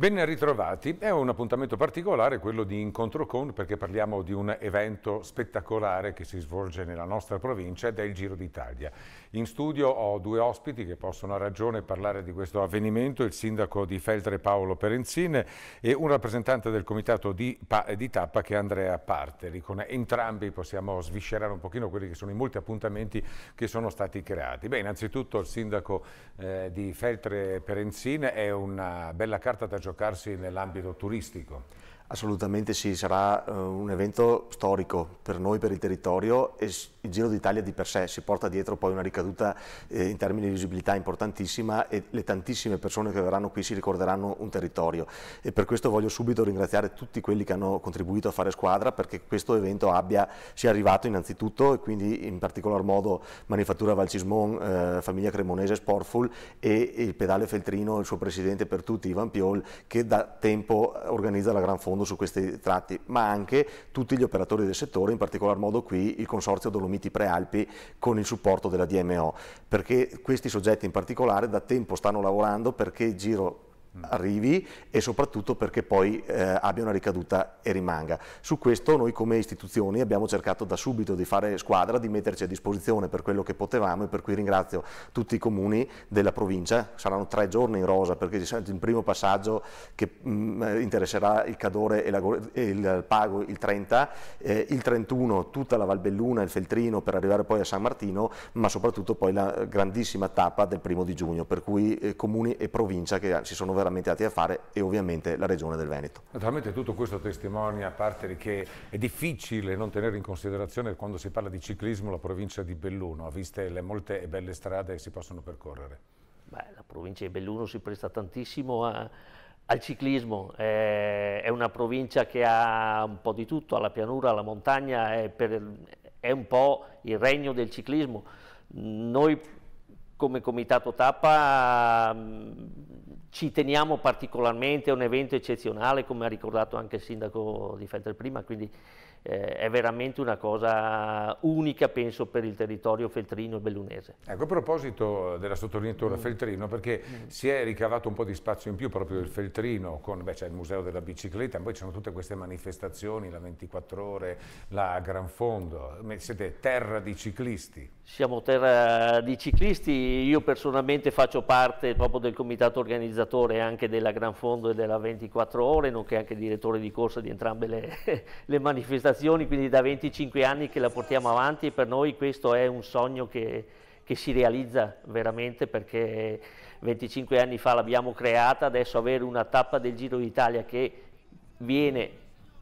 Ben ritrovati, è un appuntamento particolare quello di Incontro con perché parliamo di un evento spettacolare che si svolge nella nostra provincia ed è il Giro d'Italia. In studio ho due ospiti che possono a ragione parlare di questo avvenimento, il sindaco di Feltre Paolo Perenzin e un rappresentante del comitato di, di Tappa che è Andrea Parteri. Con entrambi possiamo sviscerare un pochino quelli che sono i molti appuntamenti che sono stati creati. Beh, innanzitutto il sindaco eh, di Feltre Perenzin è una bella carta da giocare giocarsi nell'ambito turistico. Assolutamente sì, sarà eh, un evento storico per noi, per il territorio e il Giro d'Italia di per sé si porta dietro poi una ricaduta eh, in termini di visibilità importantissima e le tantissime persone che verranno qui si ricorderanno un territorio e per questo voglio subito ringraziare tutti quelli che hanno contribuito a fare squadra perché questo evento abbia, sia arrivato innanzitutto e quindi in particolar modo Manifattura Valcismon, eh, Famiglia Cremonese Sportful e il pedale Feltrino, il suo presidente per tutti Ivan Piol che da tempo organizza la Gran Fonda fondo su questi tratti, ma anche tutti gli operatori del settore, in particolar modo qui il Consorzio Dolomiti Prealpi con il supporto della DMO, perché questi soggetti in particolare da tempo stanno lavorando perché il giro Mm. arrivi e soprattutto perché poi eh, abbia una ricaduta e rimanga. Su questo noi come istituzioni abbiamo cercato da subito di fare squadra, di metterci a disposizione per quello che potevamo e per cui ringrazio tutti i comuni della provincia, saranno tre giorni in rosa perché c'è il primo passaggio che mh, mm, eh, interesserà il Cadore e, la, e, il Pago il 30, eh, il 31 tutta la Valbelluna, e il Feltrino per arrivare poi a San Martino, ma soprattutto poi la grandissima tappa del primo di giugno, per cui eh, comuni e provincia che eh, si sono veramente regolamentati a fare e ovviamente la Regione del Veneto. Naturalmente tutto questo testimonia, a parte che è difficile non tenere in considerazione quando si parla di ciclismo la provincia di Belluno, viste le molte e belle strade che si possono percorrere. Beh, la provincia di Belluno si presta tantissimo a, al ciclismo, eh, è una provincia che ha un po' di tutto, ha la pianura, la montagna, è, per, è un po' il regno del ciclismo. Noi come Comitato Tappa ci teniamo particolarmente, è un evento eccezionale, come ha ricordato anche il sindaco di Feltre prima, quindi eh, è veramente una cosa unica, penso, per il territorio feltrino e bellunese. Ecco, a proposito della sottolineatura mm. feltrino, perché mm. si è ricavato un po' di spazio in più proprio il feltrino, con c'è il museo della bicicletta, poi ci sono tutte queste manifestazioni, la 24 ore, la Gran Fondo, siete terra di ciclisti siamo terra eh, di ciclisti, io personalmente faccio parte proprio del comitato organizzatore anche della Gran Fondo e della 24 Ore, nonché anche direttore di corsa di entrambe le, le, manifestazioni, quindi da 25 anni che la portiamo avanti e per noi questo è un sogno che, che si realizza veramente perché 25 anni fa l'abbiamo creata, adesso avere una tappa del Giro d'Italia che viene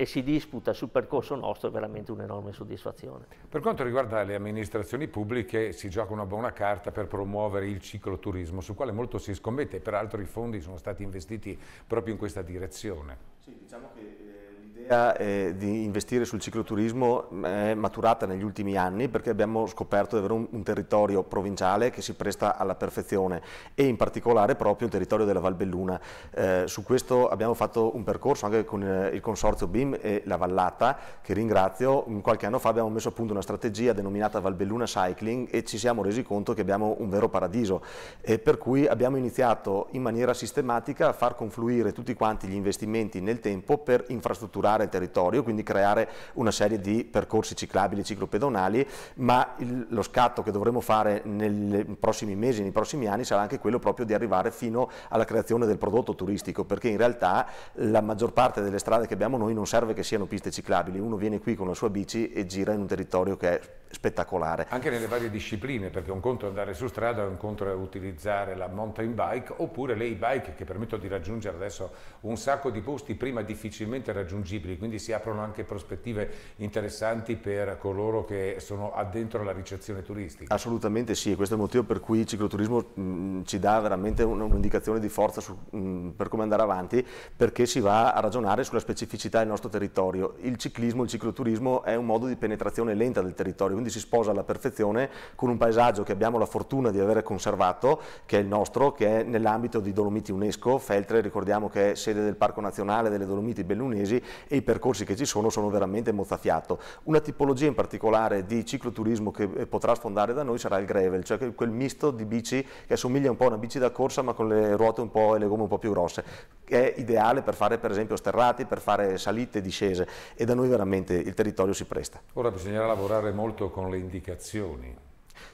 e si disputa sul percorso nostro è veramente un'enorme soddisfazione. Per quanto riguarda le amministrazioni pubbliche si gioca una buona carta per promuovere il cicloturismo sul quale molto si scommette e peraltro i fondi sono stati investiti proprio in questa direzione. Sì, diciamo che l'idea eh, di investire sul cicloturismo mm, è maturata negli ultimi anni perché abbiamo scoperto di avere un, un, territorio provinciale che si presta alla perfezione e in particolare proprio il territorio della Valbelluna. Eh, su questo abbiamo fatto un percorso anche con eh, il consorzio BIM e la Vallata che ringrazio. Qualche anno fa abbiamo messo a punto una strategia denominata Valbelluna Cycling e ci siamo resi conto che abbiamo un vero paradiso e per cui abbiamo iniziato in maniera sistematica a far confluire tutti quanti gli investimenti nel tempo per infrastrutturare sviluppare il territorio, quindi creare una serie di percorsi ciclabili, ciclopedonali, ma il, lo scatto che dovremo fare nei prossimi mesi, nei prossimi anni, sarà anche quello proprio di arrivare fino alla creazione del prodotto turistico, perché in realtà la maggior parte delle strade che abbiamo noi non serve che siano piste ciclabili, uno viene qui con la sua bici e gira in un territorio che è spettacolare. Anche nelle varie discipline, perché un conto è andare su strada, un conto è utilizzare la mountain bike, oppure le e-bike che permettono di raggiungere adesso un sacco di posti prima difficilmente raggiungibili cicli, quindi si aprono anche prospettive interessanti per coloro che sono addentro alla ricezione turistica. Assolutamente sì, questo è il motivo per cui il cicloturismo mm, ci dà veramente un'indicazione di forza su, mm, per come andare avanti, perché si va a ragionare sulla specificità del nostro territorio. Il ciclismo, il cicloturismo è un modo di penetrazione lenta del territorio, quindi si sposa alla perfezione con un paesaggio che abbiamo la fortuna di avere conservato, che è il nostro, che è nell'ambito di Dolomiti UNESCO, Feltre ricordiamo che è sede del Parco Nazionale delle Dolomiti Bellunesi e i percorsi che ci sono sono veramente mozzafiato. Una tipologia in particolare di cicloturismo che eh, potrà sfondare da noi sarà il gravel, cioè quel misto di bici che assomiglia un po' a una bici da corsa ma con le ruote un po' e le gomme un po' più grosse, che è ideale per fare per esempio sterrati, per fare salite e discese e da noi veramente il territorio si presta. Ora bisognerà lavorare molto con le indicazioni.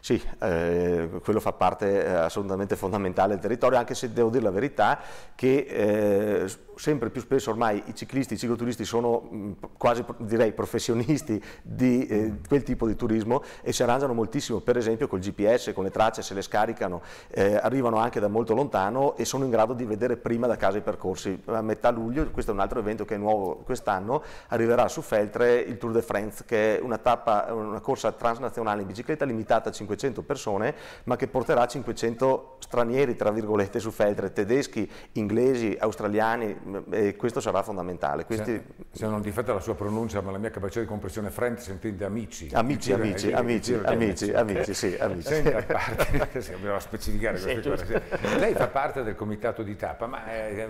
Sì, eh, quello fa parte eh, assolutamente fondamentale del territorio, anche se devo dire la verità che... Eh, sempre più spesso ormai i ciclisti, i cicloturisti sono mh, mm, quasi direi professionisti di eh, mm. quel tipo di turismo e si arrangiano moltissimo, per esempio col GPS, con le tracce, se le scaricano, eh, arrivano anche da molto lontano e sono in grado di vedere prima da casa i percorsi. A metà luglio, questo è un altro evento che è nuovo quest'anno, arriverà su Feltre il Tour de France, che è una, tappa, una corsa transnazionale in bicicletta limitata a 500 persone, ma che porterà 500 stranieri, tra virgolette, su Feltre, tedeschi, inglesi, australiani, eh, e questo sarà fondamentale. Questi... Se, non difetto la sua pronuncia, ma la mia capacità di compressione friend si intende amici. Amici, dire, amici, dire, amici, dire, amici, amici, amici, sì, amici. Senta, parte, se bisogna specificare sì, cose. Sì. Lei fa parte del comitato di tappa, ma eh,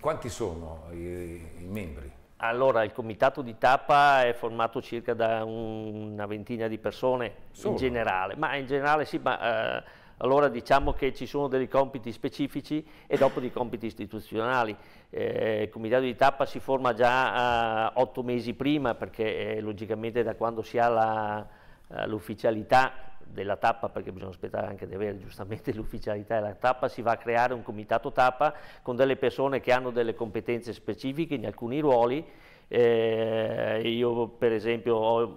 quanti sono i, i membri? Allora, il comitato di tappa è formato circa da un, una ventina di persone Solo. in generale, ma in generale sì, ma... Eh, allora diciamo che ci sono dei compiti specifici e dopo dei compiti istituzionali. Eh, il comitato di tappa si forma già eh, otto mesi prima perché eh, logicamente da quando si ha eh, l'ufficialità della tappa, perché bisogna aspettare anche di avere giustamente l'ufficialità della tappa, si va a creare un comitato tappa con delle persone che hanno delle competenze specifiche in alcuni ruoli. Eh, io per esempio ho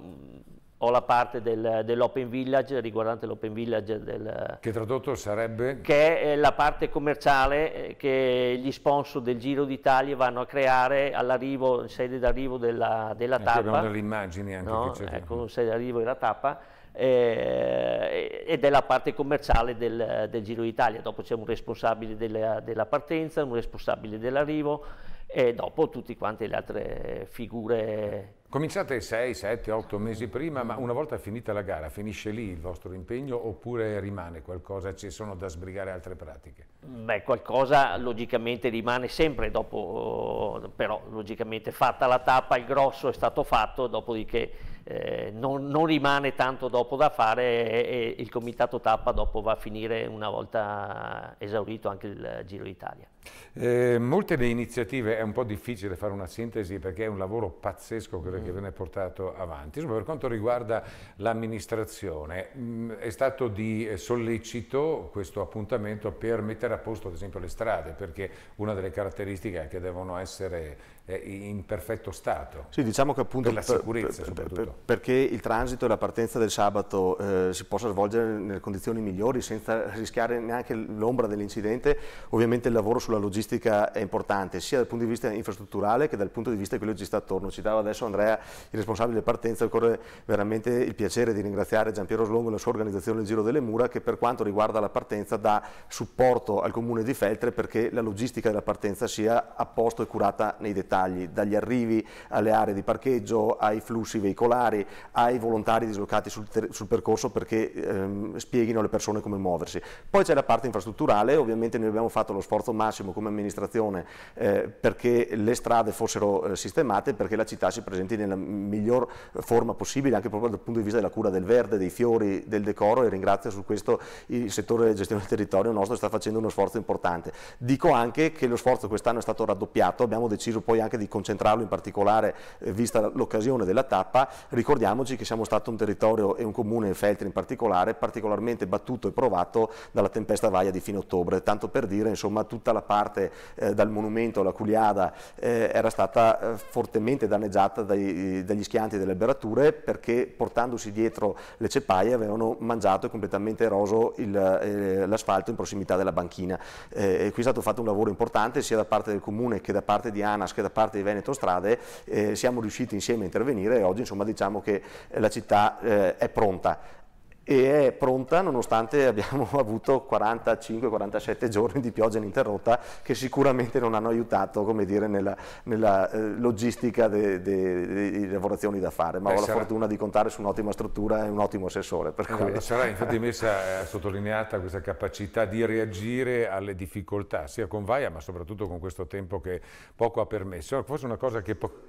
ho la parte del, dell'Open Village, riguardante l'Open Village del... Che tradotto sarebbe? Che è la parte commerciale eh, che gli sponsor del Giro d'Italia vanno a creare all'arrivo, in sede d'arrivo della, della e eh, tappa. Abbiamo delle immagini anche no? che c'è. Certo. Ecco, sede d'arrivo della tappa. Eh, ed è la parte commerciale del, del Giro d'Italia, dopo c'è un responsabile della, della partenza, un responsabile dell'arrivo e dopo tutte quante le altre figure Cominciate 6, 7, 8 mesi prima, ma una volta finita la gara, finisce lì il vostro impegno oppure rimane qualcosa? Ci sono da sbrigare altre pratiche? Beh, qualcosa logicamente rimane sempre dopo, però logicamente fatta la tappa, il grosso è stato fatto, dopodiché eh, non, non, rimane tanto dopo da fare e, e, il comitato tappa dopo va a finire una volta esaurito anche il Giro d'Italia. Eh, molte delle iniziative, è un po' difficile fare una sintesi perché è un lavoro pazzesco quello mm. che viene portato avanti. Insomma, per quanto riguarda l'amministrazione, mm, è stato di sollecito questo appuntamento per mettere a posto ad esempio le strade, perché una delle caratteristiche è che devono essere eh, in perfetto stato. Sì, diciamo che appunto per la sicurezza per, per, per, perché il transito e la partenza del sabato eh, si possa svolgere nelle condizioni migliori senza rischiare neanche l'ombra dell'incidente, ovviamente il lavoro sulla logistica è importante sia dal punto di vista infrastrutturale che dal punto di vista di quello che ci sta attorno. Citava adesso Andrea, il responsabile partenza, occorre veramente il piacere di ringraziare Giampiero Slongo e la sua organizzazione del Giro delle Mura che per quanto riguarda la partenza dà supporto al comune di Feltre perché la logistica della partenza sia a posto e curata nei dettagli, dagli arrivi alle aree di parcheggio, ai flussi veicolari, magari ai volontari dislocati sul, sul percorso perché ehm, spieghino alle persone come muoversi. Poi c'è la parte infrastrutturale, ovviamente noi abbiamo fatto lo sforzo massimo come amministrazione eh, perché le strade fossero eh, sistemate, perché la città si presenti nella miglior forma possibile, anche proprio dal punto di vista della cura del verde, dei fiori, del decoro e ringrazio su questo il settore della gestione del territorio nostro sta facendo uno sforzo importante. Dico anche che lo sforzo quest'anno è stato raddoppiato, abbiamo deciso poi anche di concentrarlo in particolare, eh, vista l'occasione della tappa, ricordiamoci che siamo stato un territorio e un comune, Feltri in particolare, particolarmente battuto e provato dalla tempesta vaia di fine ottobre, tanto per dire insomma tutta la parte eh, dal monumento alla Culiada eh, era stata eh, fortemente danneggiata dai, dagli schianti delle alberature perché portandosi dietro le cepaie avevano mangiato e completamente eroso eh, l'asfalto in prossimità della banchina. Eh, qui è stato fatto un lavoro importante sia da parte del comune che da parte di ANAS che da parte di Veneto Strade, eh, siamo riusciti insieme a intervenire e oggi insomma diciamo diciamo che eh, la città eh, è pronta e è pronta nonostante abbiamo avuto 45-47 giorni di pioggia ininterrotta che sicuramente non hanno aiutato come dire, nella, nella eh, logistica delle lavorazioni da fare, ma Beh, ho sarà... la fortuna di contare su un'ottima struttura e un ottimo assessore. Per cui... Eh, no, sarà infatti messa eh, sottolineata questa capacità di reagire alle difficoltà, sia con Vaia ma soprattutto con questo tempo che poco ha permesso. Forse una cosa che... Po-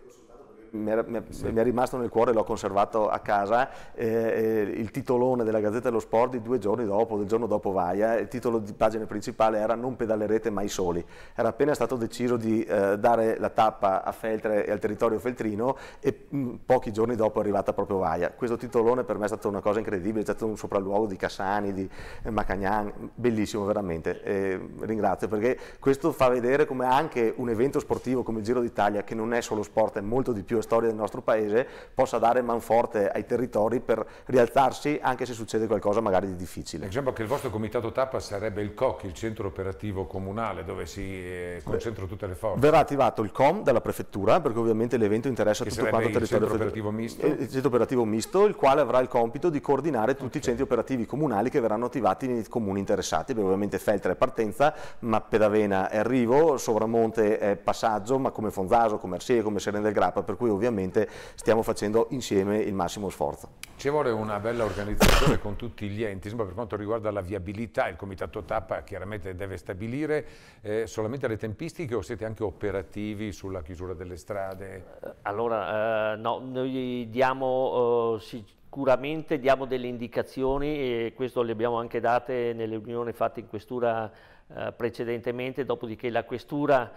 mi, era, mi, sì. mi, è rimasto nel cuore, l'ho conservato a casa, eh, eh, il titolone della Gazzetta dello Sport di due giorni dopo, del giorno dopo Vaia, il titolo di pagina principale era Non pedalerete mai soli, era appena stato deciso di eh, dare la tappa a Feltre e al territorio feltrino e mh, mm, pochi giorni dopo è arrivata proprio Vaia. Questo titolone per me è stato una cosa incredibile, è stato un sopralluogo di Cassani, di eh, Macagnan, bellissimo veramente, eh, ringrazio perché questo fa vedere come anche un evento sportivo come il Giro d'Italia, che non è solo sport, è molto di più, e storia del nostro paese possa dare manforte ai territori per rialzarsi anche se succede qualcosa magari di difficile. Diciamo che il vostro comitato tappa sarebbe il COC, il centro operativo comunale dove si eh, concentrano tutte le forze. Verrà attivato il COM dalla prefettura perché ovviamente l'evento interessa che tutto quanto il territorio centro operativo misto? Eh, il centro operativo misto il quale avrà il compito di coordinare tutti okay. i centri operativi comunali che verranno attivati nei comuni interessati, perché ovviamente Feltre è partenza, ma Pedavena è arrivo, Sovramonte è passaggio, ma come Fonzaso, come Arsie, come Seren del Grappa, per cui cui ovviamente stiamo facendo insieme il massimo sforzo. Ci vuole una bella organizzazione con tutti gli enti, insomma per quanto riguarda la viabilità, il comitato tappa chiaramente deve stabilire eh, solamente le tempistiche o siete anche operativi sulla chiusura delle strade? Eh, allora eh, no, noi diamo, eh, sicuramente diamo delle indicazioni e questo le abbiamo anche date nelle riunioni fatte in questura eh, precedentemente, dopodiché la questura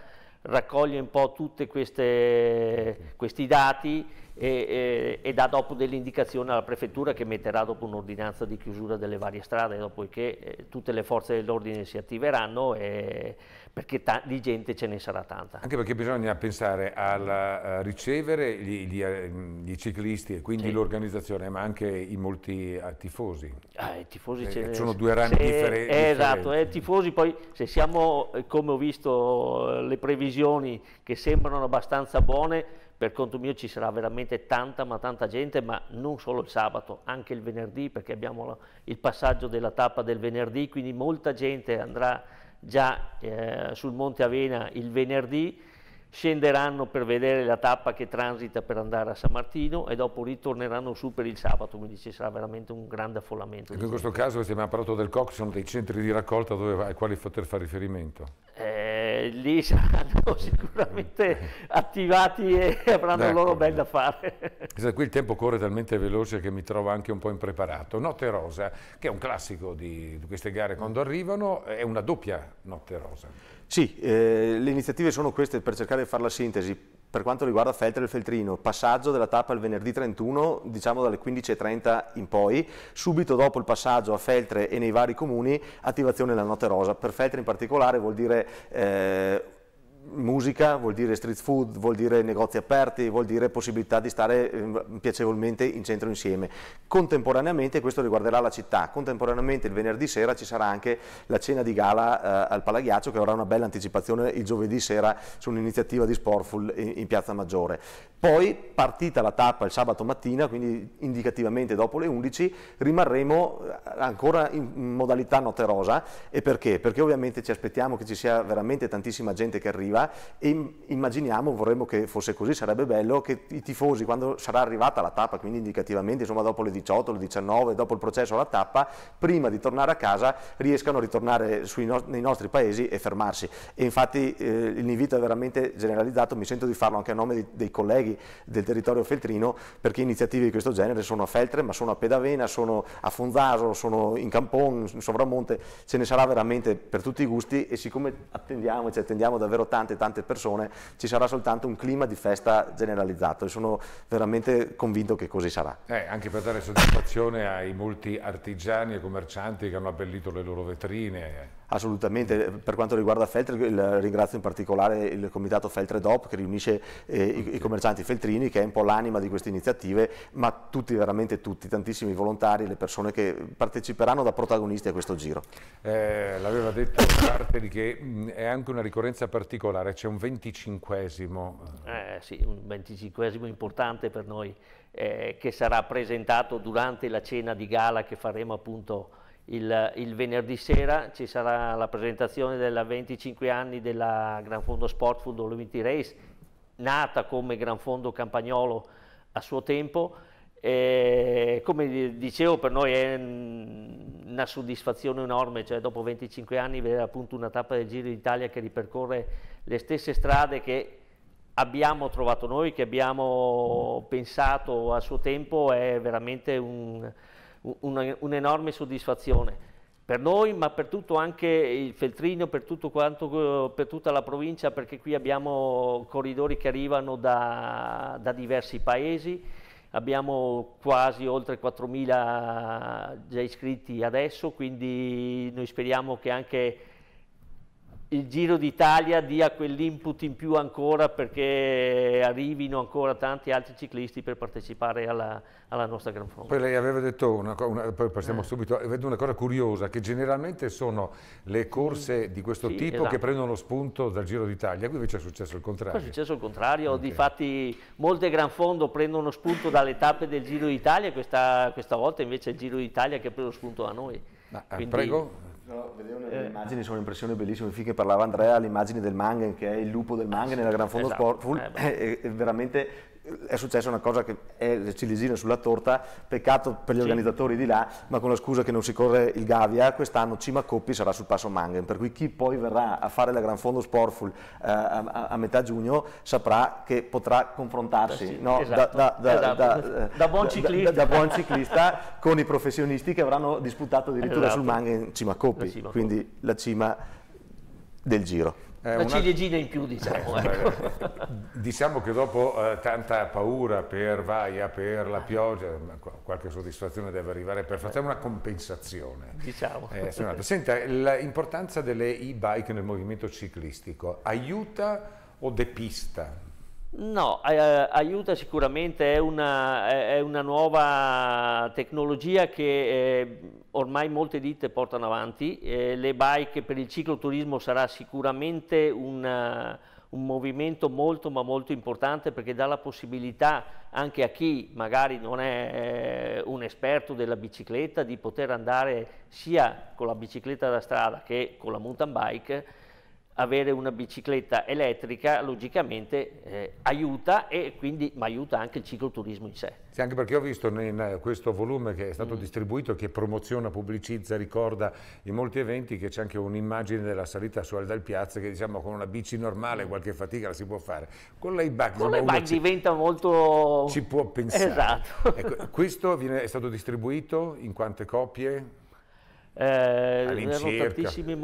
raccoglie un po' tutti questi dati e, e, e, dà dopo delle indicazioni alla prefettura che metterà dopo un'ordinanza di chiusura delle varie strade, dopodiché eh, tutte le forze dell'ordine si attiveranno e, perché di gente ce ne sarà tanta. Anche perché bisogna pensare al eh, ricevere gli, gli, eh, gli, ciclisti e quindi sì. l'organizzazione, ma anche i molti eh, tifosi. Ah, i tifosi eh, sono due rami se, esatto, differenti. Esatto, tifosi poi se siamo, come ho visto, le previsioni che sembrano abbastanza buone, per conto mio ci sarà veramente tanta ma tanta gente, ma non solo il sabato, anche il venerdì perché abbiamo il passaggio della tappa del venerdì, quindi molta gente andrà già eh, sul Monte Avena il venerdì, scenderanno per vedere la tappa che transita per andare a San Martino e dopo ritorneranno su per il sabato, quindi ci sarà veramente un grande affollamento. Ecco, in questo caso, se abbiamo parlato del COC, sono dei centri di raccolta dove, ai quali poter fare riferimento? Eh, lì saranno sicuramente attivati e avranno loro ecco. bel da fare. Qui il tempo corre talmente veloce che mi trovo anche un po' impreparato. Notte Rosa, che è un classico di queste gare quando arrivano, è una doppia Notte Rosa. Sì, eh, le iniziative sono queste per cercare di fare la sintesi per quanto riguarda Feltre e Feltrino, passaggio della tappa il venerdì 31, diciamo dalle 15.30 in poi, subito dopo il passaggio a Feltre e nei vari comuni, attivazione della notte rosa. Per Feltre in particolare vuol dire eh, musica, vuol dire street food, vuol dire negozi aperti, vuol dire possibilità di stare ehm, piacevolmente in centro insieme. Contemporaneamente, questo riguarderà la città, contemporaneamente il venerdì sera ci sarà anche la cena di gala eh, al Palaghiaccio che avrà una bella anticipazione il giovedì sera su un'iniziativa di Sportful in, in, Piazza Maggiore. Poi partita la tappa il sabato mattina, quindi indicativamente dopo le 11, rimarremo eh, ancora in modalità noterosa e perché? Perché ovviamente ci aspettiamo che ci sia veramente tantissima gente che arriva arriva e immaginiamo, vorremmo che fosse così, sarebbe bello che i tifosi quando sarà arrivata la tappa, quindi indicativamente insomma dopo le 18, le 19, dopo il processo alla tappa, prima di tornare a casa riescano a ritornare no nei nostri paesi e fermarsi. E infatti eh, l'invito è veramente generalizzato, mi sento di farlo anche a nome di, dei colleghi del territorio feltrino perché iniziative di questo genere sono a Feltre, ma sono a Pedavena, sono a Fonzaso, sono in Campon, in Sovramonte, ce ne sarà veramente per tutti i gusti e siccome attendiamo e ci attendiamo davvero tanto tante tante persone, ci sarà soltanto un clima di festa generalizzato e sono veramente convinto che così sarà. Eh, anche per dare soddisfazione ai molti artigiani e commercianti che hanno abbellito le loro vetrine. Eh. Assolutamente, per quanto riguarda Feltre il, ringrazio in particolare il comitato Feltre DOP che riunisce eh, i, i, commercianti feltrini che è un po' l'anima di queste iniziative, ma tutti, veramente tutti, tantissimi volontari, le persone che parteciperanno da protagonisti a questo giro. Eh, L'aveva detto Carteri che mh, mm, è anche una ricorrenza particolare, c'è un venticinquesimo. Eh, eh sì, un venticinquesimo importante per noi eh, che sarà presentato durante la cena di gala che faremo appunto il, il, venerdì sera ci sarà la presentazione della 25 anni della Gran Fondo Sport Food Olympic Race, nata come Gran Fondo Campagnolo a suo tempo. E come dicevo, per noi è una soddisfazione enorme, cioè dopo 25 anni vedere appunto una tappa del Giro d'Italia che ripercorre le stesse strade che abbiamo trovato noi, che abbiamo pensato a suo tempo, è veramente un, un'enorme soddisfazione per noi, ma per tutto anche il Feltrino, per, quanto, eh, per, tutta la provincia, perché qui abbiamo corridori che arrivano da, da diversi paesi, abbiamo quasi oltre 4.000 già iscritti adesso, quindi noi speriamo che anche il Giro d'Italia dia quell'input in più ancora perché arrivino ancora tanti altri ciclisti per partecipare alla, alla nostra Gran Fronte. Poi lei aveva detto una cosa, poi passiamo eh. subito, vedo una cosa curiosa, che generalmente sono le corse di questo sì, tipo esatto. che prendono spunto dal Giro d'Italia, qui invece è successo il contrario. Poi è successo il contrario, okay. difatti molte Gran Fondo prendono spunto dalle tappe del Giro d'Italia, questa, questa volta invece è il Giro d'Italia che ha preso spunto da noi. Ma, eh, Quindi, prego. No, vedevo le eh. immagini, sono un'impressione bellissima. Finché parlava Andrea, l'immagine del Mangan, che è il lupo del Mangan ah, nella Gran Fondo esatto. Sport, full, eh, è veramente è successa una cosa che è le ciliegine sulla torta, peccato per gli sì. organizzatori di là, ma con la scusa che non si corre il Gavia, quest'anno Cima Coppi sarà sul passo Mangen, per cui chi poi verrà a fare la Gran Fondo Sportful eh, a, a, metà giugno saprà che potrà confrontarsi da, buon ciclista, con i professionisti che avranno disputato addirittura esatto. sul Mangen Cima Coppi, quindi la cima del giro. Eh, una ciliegina in più diciamo. Eh, ecco. diciamo che dopo eh, tanta paura per Vaia, per la pioggia, qualche soddisfazione deve arrivare per fare una compensazione. Diciamo. Eh, Senta, l'importanza delle e-bike nel movimento ciclistico aiuta o depista? No, eh, aiuta sicuramente, è una, è una, nuova tecnologia che eh, ormai molte ditte portano avanti, eh, le bike per il cicloturismo sarà sicuramente una, eh, un movimento molto ma molto importante perché dà la possibilità anche a chi magari non è eh, un esperto della bicicletta di poter andare sia con la bicicletta da strada che con la mountain bike avere una bicicletta elettrica logicamente eh, aiuta e quindi ma aiuta anche il cicloturismo in sé. Sì, anche perché ho visto in eh, questo volume che è stato mm. distribuito che promoziona, pubblicizza, ricorda in molti eventi che c'è anche un'immagine della salita su Aldal Piazza che diciamo con una bici normale mm. qualche fatica la si può fare. Con l'e-bike con diventa molto... Ci può pensare. Esatto. Ecco, questo viene, è stato distribuito in quante copie? Eh, erano tantissime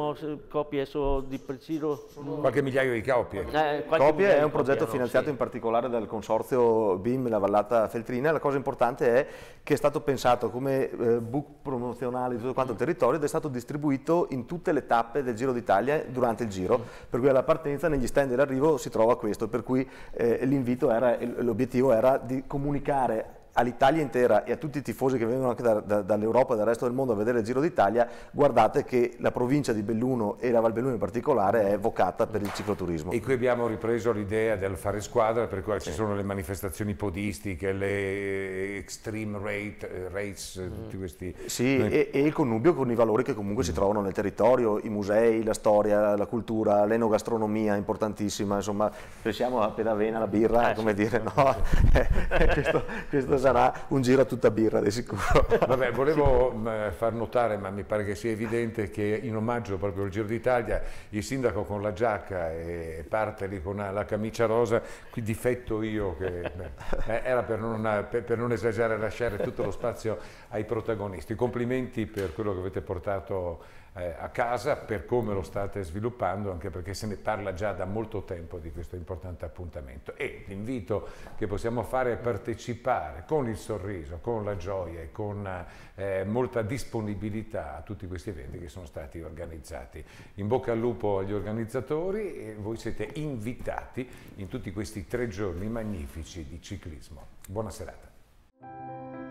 copie, adesso di preciso... Qualche migliaio di copie. Eh, copie è un progetto copie, finanziato sì. in particolare dal consorzio BIM La Vallata Feltrina, la cosa importante è che è stato pensato come eh, book promozionale di tutto quanto mm. il territorio ed è stato distribuito in tutte le tappe del Giro d'Italia durante il giro, mm. per cui alla partenza, negli stand dell'arrivo si trova questo, per cui eh, l'invito era, l'obiettivo era di comunicare all'Italia intera e a tutti i tifosi che vengono anche da, da, dall'Europa e dal resto del mondo a vedere il Giro d'Italia, guardate che la provincia di Belluno e la Val Belluno in particolare è vocata per il cicloturismo. E qui abbiamo ripreso l'idea del fare squadra, per cui sì. ci sono le manifestazioni podistiche, le eh, extreme rate, eh, race, eh, mm. tutti questi... Sì, Noi... e, e, il connubio con i valori che comunque mm. si trovano nel territorio, i musei, la storia, la cultura, l'enogastronomia importantissima, insomma, pensiamo cioè a Pedavena, la birra, eh, come sì. dire, no? questo, questo sarà un giro a tutta birra di sicuro. Vabbè, volevo mm, far notare, ma mi pare che sia evidente che in omaggio proprio al Giro d'Italia il sindaco con la giacca e parte lì con la camicia rosa, qui difetto io che beh, eh, era per non, per non esagerare lasciare tutto lo spazio ai protagonisti. Complimenti per quello che avete portato eh, a casa per come lo state sviluppando, anche perché se ne parla già da molto tempo di questo importante appuntamento. E l'invito che possiamo fare è partecipare con il sorriso, con la gioia e con eh, molta disponibilità a tutti questi eventi che sono stati organizzati. In bocca al lupo agli organizzatori e voi siete invitati in tutti questi tre giorni magnifici di ciclismo. Buona serata.